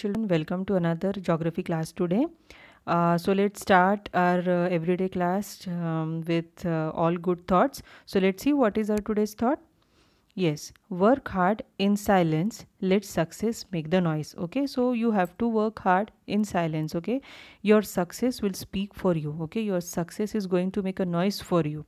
children welcome to another geography class today uh, so let's start our uh, everyday class um, with uh, all good thoughts so let's see what is our today's thought yes work hard in silence let success make the noise okay so you have to work hard in silence okay your success will speak for you okay your success is going to make a noise for you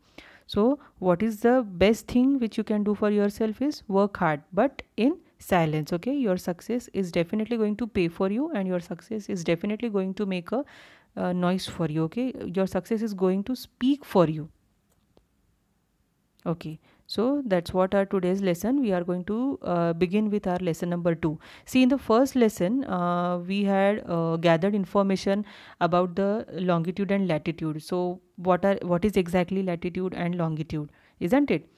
so what is the best thing which you can do for yourself is work hard but in silence okay your success is definitely going to pay for you and your success is definitely going to make a uh, noise for you okay your success is going to speak for you okay so that's what our today's lesson we are going to uh, begin with our lesson number 2 see in the first lesson uh, we had uh, gathered information about the longitude and latitude so what are what is exactly latitude and longitude isn't it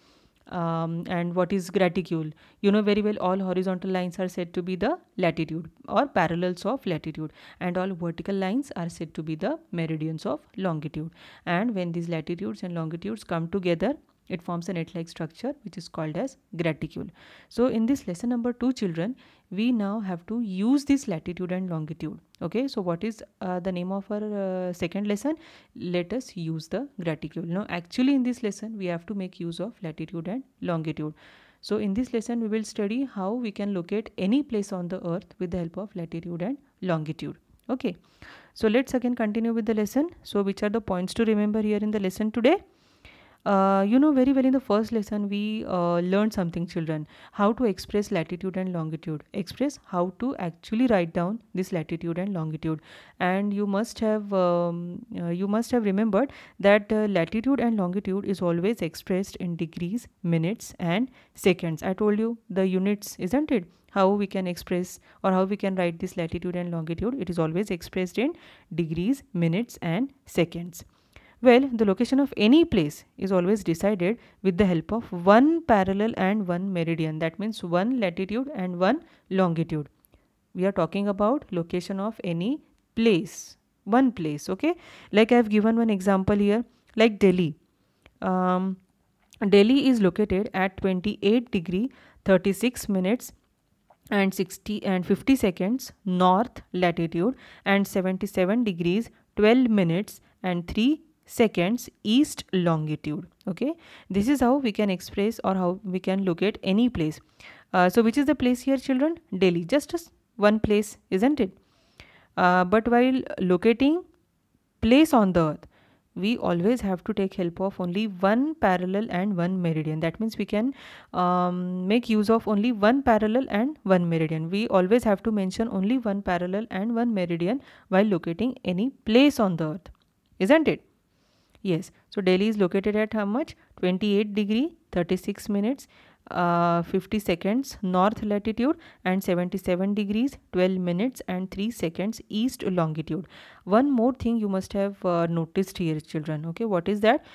um, and what is graticule you know very well all horizontal lines are said to be the latitude or parallels of latitude and all vertical lines are said to be the meridians of longitude and when these latitudes and longitudes come together it forms a net-like structure which is called as graticule. So in this lesson number 2 children, we now have to use this latitude and longitude. Okay, so what is uh, the name of our uh, second lesson? Let us use the graticule. Now actually in this lesson, we have to make use of latitude and longitude. So in this lesson, we will study how we can locate any place on the earth with the help of latitude and longitude. Okay, so let's again continue with the lesson. So which are the points to remember here in the lesson today? Uh, you know very well in the first lesson we uh, learned something children how to express latitude and longitude express how to actually write down this latitude and longitude and you must have um, uh, you must have remembered that uh, latitude and longitude is always expressed in degrees minutes and seconds i told you the units isn't it how we can express or how we can write this latitude and longitude it is always expressed in degrees minutes and seconds well, the location of any place is always decided with the help of one parallel and one meridian. That means one latitude and one longitude. We are talking about location of any place. One place, okay? Like I have given one example here, like Delhi. Um, Delhi is located at 28 degree 36 minutes and 60 and 50 seconds north latitude and 77 degrees 12 minutes and 3 seconds east longitude okay this is how we can express or how we can locate any place uh, so which is the place here children delhi just one place isn't it uh, but while locating place on the earth we always have to take help of only one parallel and one meridian that means we can um, make use of only one parallel and one meridian we always have to mention only one parallel and one meridian while locating any place on the earth isn't it Yes, so Delhi is located at how much? 28 degree 36 minutes uh, 50 seconds north latitude and 77 degrees 12 minutes and 3 seconds east longitude one more thing you must have uh, noticed here children okay what is that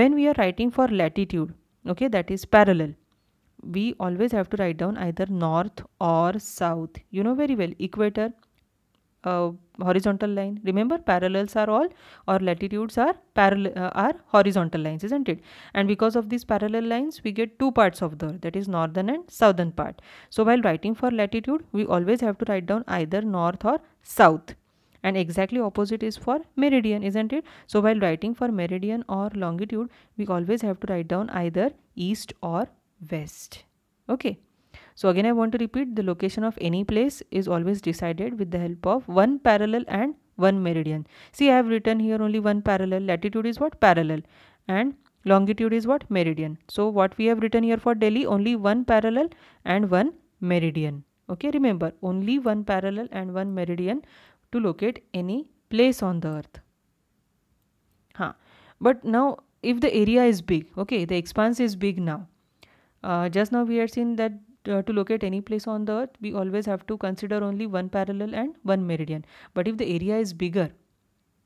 when we are writing for latitude okay that is parallel we always have to write down either north or south you know very well equator horizontal line. Remember parallels are all or latitudes are parallel uh, are horizontal lines isn't it? And because of these parallel lines we get two parts of the that is northern and southern part. So while writing for latitude we always have to write down either north or south and exactly opposite is for meridian isn't it? So while writing for meridian or longitude we always have to write down either east or west. Okay. So again I want to repeat the location of any place is always decided with the help of one parallel and one meridian. See I have written here only one parallel latitude is what parallel and longitude is what meridian. So what we have written here for Delhi only one parallel and one meridian. Okay remember only one parallel and one meridian to locate any place on the earth. Huh. But now if the area is big okay the expanse is big now uh, just now we had seen that uh, to locate any place on the earth, we always have to consider only one parallel and one meridian. But if the area is bigger,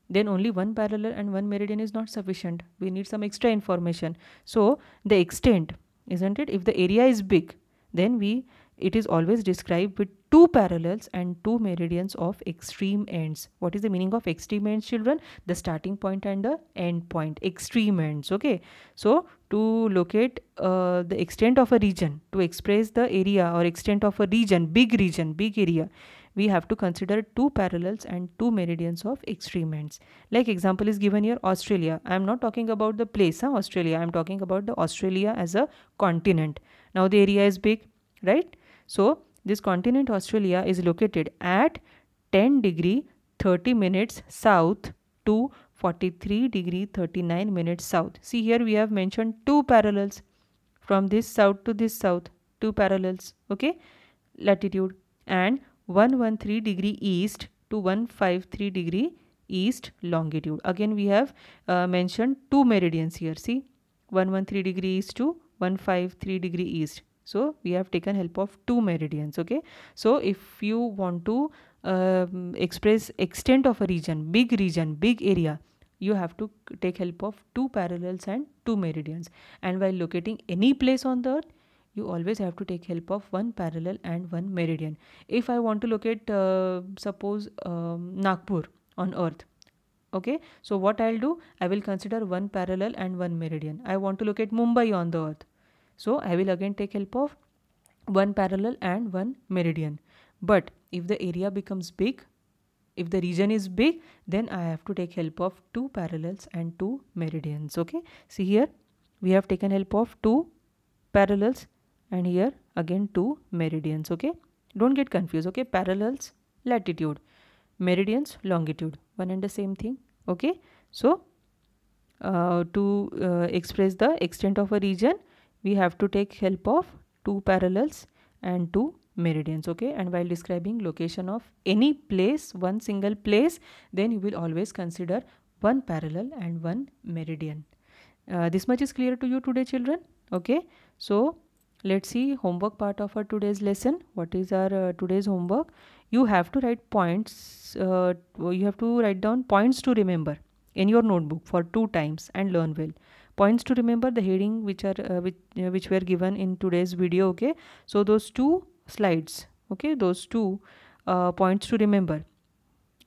then only one parallel and one meridian is not sufficient. We need some extra information. So the extent, isn't it? If the area is big, then we it is always described with two parallels and two meridians of extreme ends. What is the meaning of extreme ends children? The starting point and the end point. Extreme ends. Okay. So to locate uh, the extent of a region, to express the area or extent of a region, big region, big area, we have to consider two parallels and two meridians of extreme ends. Like example is given here Australia. I am not talking about the place huh, Australia. I am talking about the Australia as a continent. Now the area is big, right? So this continent Australia is located at 10 degree 30 minutes south to 43 degree 39 minutes south. See here we have mentioned two parallels from this south to this south two parallels okay latitude and 113 degree east to 153 degree east longitude. Again we have uh, mentioned two meridians here see 113 degree east to 153 degree east so we have taken help of two meridians okay so if you want to uh, express extent of a region big region big area you have to take help of two parallels and two meridians and while locating any place on the earth you always have to take help of one parallel and one meridian if i want to locate uh, suppose um, nagpur on earth okay so what i'll do i will consider one parallel and one meridian i want to locate mumbai on the earth so I will again take help of one parallel and one meridian. But if the area becomes big, if the region is big, then I have to take help of two parallels and two meridians. Okay. See here, we have taken help of two parallels and here again two meridians. Okay. Don't get confused. Okay. Parallels, latitude. Meridians, longitude. One and the same thing. Okay. So, uh, to uh, express the extent of a region, we have to take help of two parallels and two meridians okay and while describing location of any place one single place then you will always consider one parallel and one meridian uh, this much is clear to you today children okay so let's see homework part of our today's lesson what is our uh, today's homework you have to write points uh, you have to write down points to remember in your notebook for two times and learn well points to remember the heading which are uh, which, uh, which were given in today's video okay so those two slides okay those two uh, points to remember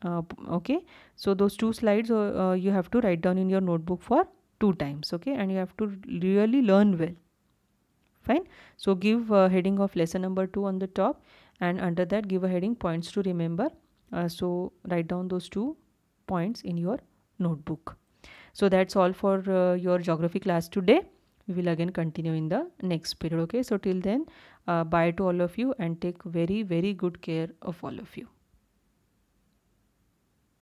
uh, okay so those two slides uh, uh, you have to write down in your notebook for two times okay and you have to really learn well fine so give a heading of lesson number two on the top and under that give a heading points to remember so write down those two points in your notebook so that's all for uh, your geography class today we will again continue in the next period okay so till then uh, bye to all of you and take very very good care of all of you